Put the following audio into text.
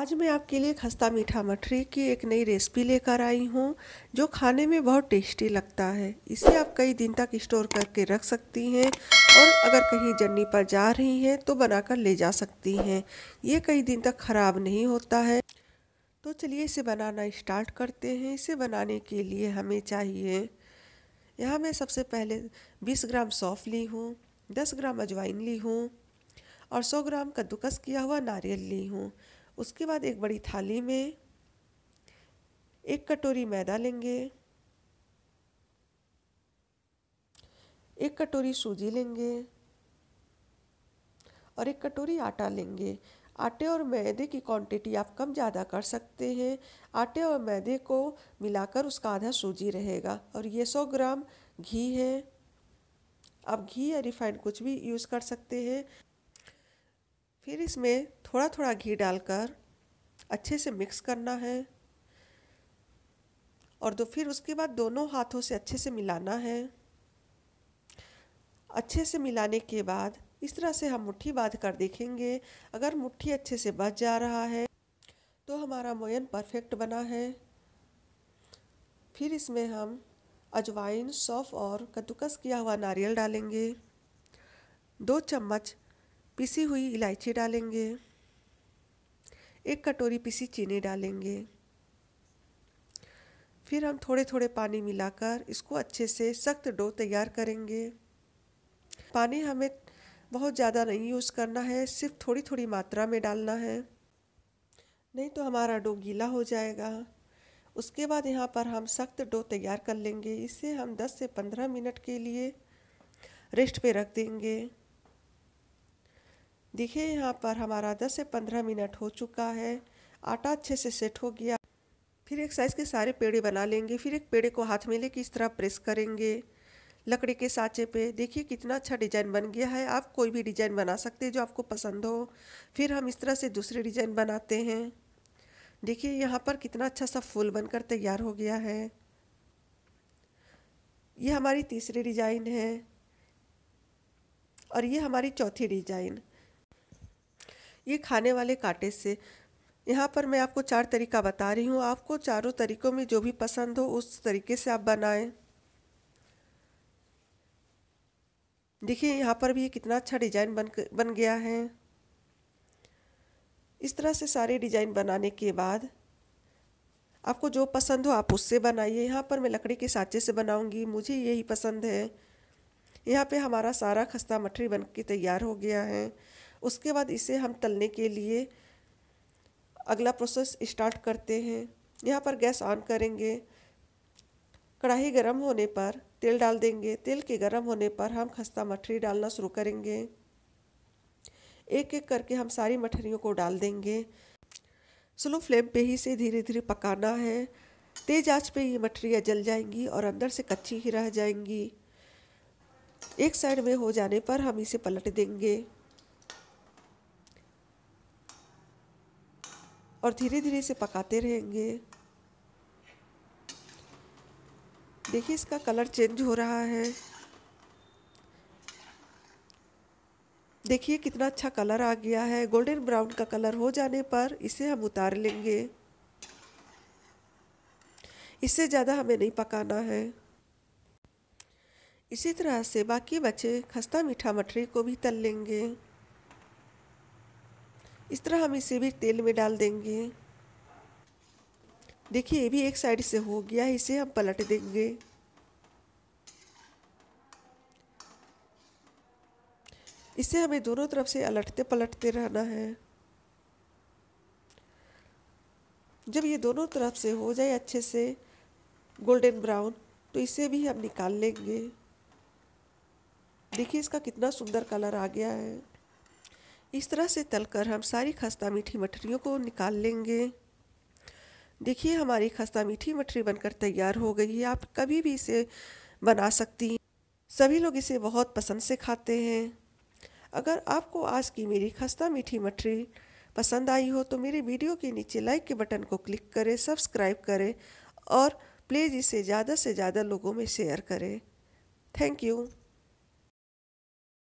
आज मैं आपके लिए खस्ता मीठा मठरी की एक नई रेसिपी लेकर आई हूँ जो खाने में बहुत टेस्टी लगता है इसे आप कई दिन तक स्टोर करके रख सकती हैं और अगर कहीं जर्नी पर जा रही हैं तो बनाकर ले जा सकती हैं ये कई दिन तक ख़राब नहीं होता है तो चलिए इसे बनाना स्टार्ट करते हैं इसे बनाने के लिए हमें चाहिए यहाँ मैं सबसे पहले 20 ग्राम सौंफ ली हूँ 10 ग्राम अजवाइन ली हूँ और 100 ग्राम कद्दूकस किया हुआ नारियल ली हूँ उसके बाद एक बड़ी थाली में एक कटोरी मैदा लेंगे एक कटोरी सूजी लेंगे और एक कटोरी आटा लेंगे आटे और मैदे की क्वांटिटी आप कम ज़्यादा कर सकते हैं आटे और मैदे को मिलाकर उसका आधा सूजी रहेगा और ये 100 ग्राम घी है आप घी या रिफाइंड कुछ भी यूज़ कर सकते हैं फिर इसमें थोड़ा थोड़ा घी डालकर अच्छे से मिक्स करना है और तो फिर उसके बाद दोनों हाथों से अच्छे से मिलाना है अच्छे से मिलाने के बाद इस तरह से हम मुट्ठी बांध कर देखेंगे अगर मुट्ठी अच्छे से बच जा रहा है तो हमारा मोयन परफेक्ट बना है फिर इसमें हम अजवाइन सौफ और कद्दूकस किया हुआ नारियल डालेंगे दो चम्मच पिसी हुई इलायची डालेंगे एक कटोरी पिसी चीनी डालेंगे फिर हम थोड़े थोड़े पानी मिलाकर इसको अच्छे से सख्त डो तैयार करेंगे पानी हमें बहुत ज़्यादा नहीं यूज़ करना है सिर्फ थोड़ी थोड़ी मात्रा में डालना है नहीं तो हमारा डो गीला हो जाएगा उसके बाद यहाँ पर हम सख्त डो तैयार कर लेंगे इसे हम 10 से 15 मिनट के लिए रेस्ट पे रख देंगे देखिए यहाँ पर हमारा 10 से 15 मिनट हो चुका है आटा अच्छे से सेट हो गया फिर एक साइज़ के सारे पेड़े बना लेंगे फिर एक पेड़े को हाथ में लेके इस तरह प्रेस करेंगे लकड़ी के साँचे पे देखिए कितना अच्छा डिजाइन बन गया है आप कोई भी डिजाइन बना सकते हैं जो आपको पसंद हो फिर हम इस तरह से दूसरे डिजाइन बनाते हैं देखिए यहाँ पर कितना अच्छा सा फूल बनकर तैयार हो गया है ये हमारी तीसरी डिजाइन है और ये हमारी चौथी डिजाइन ये खाने वाले कांटे से यहाँ पर मैं आपको चार तरीका बता रही हूँ आपको चारों तरीकों में जो भी पसंद हो उस तरीके से आप बनाएं देखिए यहाँ पर भी ये कितना अच्छा डिजाइन बन बन गया है इस तरह से सारे डिजाइन बनाने के बाद आपको जो पसंद हो आप उससे बनाइए यहाँ पर मैं लकड़ी के साँचे से बनाऊंगी मुझे यही पसंद है यहाँ पे हमारा सारा खस्ता मठरी बन के तैयार हो गया है उसके बाद इसे हम तलने के लिए अगला प्रोसेस स्टार्ट करते हैं यहाँ पर गैस ऑन करेंगे कढ़ाई गर्म होने पर तेल डाल देंगे तेल के गर्म होने पर हम खस्ता मठरी डालना शुरू करेंगे एक एक करके हम सारी मठरियों को डाल देंगे स्लो फ्लेम पे ही से धीरे धीरे पकाना है तेज आंच पे ये मठरियाँ जल जाएंगी और अंदर से कच्ची ही रह जाएंगी एक साइड में हो जाने पर हम इसे पलट देंगे और धीरे धीरे इसे पकाते रहेंगे देखिए इसका कलर चेंज हो रहा है देखिए कितना अच्छा कलर आ गया है गोल्डन ब्राउन का कलर हो जाने पर इसे हम उतार लेंगे इससे ज़्यादा हमें नहीं पकाना है इसी तरह से बाकी बचे खस्ता मीठा मठरी को भी तल लेंगे इस तरह हम इसे भी तेल में डाल देंगे देखिए ये भी एक साइड से हो गया इसे हम पलट देंगे इसे हमें दोनों तरफ से अलटते पलटते रहना है जब ये दोनों तरफ से हो जाए अच्छे से गोल्डन ब्राउन तो इसे भी हम निकाल लेंगे देखिए इसका कितना सुंदर कलर आ गया है इस तरह से तलकर हम सारी खस्ता मीठी मठरियों को निकाल लेंगे देखिए हमारी खस्ता मीठी मठरी बनकर तैयार हो गई है आप कभी भी इसे बना सकती हैं सभी लोग इसे बहुत पसंद से खाते हैं अगर आपको आज की मेरी खस्ता मीठी मठरी पसंद आई हो तो मेरे वीडियो के नीचे लाइक के बटन को क्लिक करें सब्सक्राइब करें और प्लीज़ इसे ज़्यादा से ज़्यादा लोगों में शेयर करें थैंक यू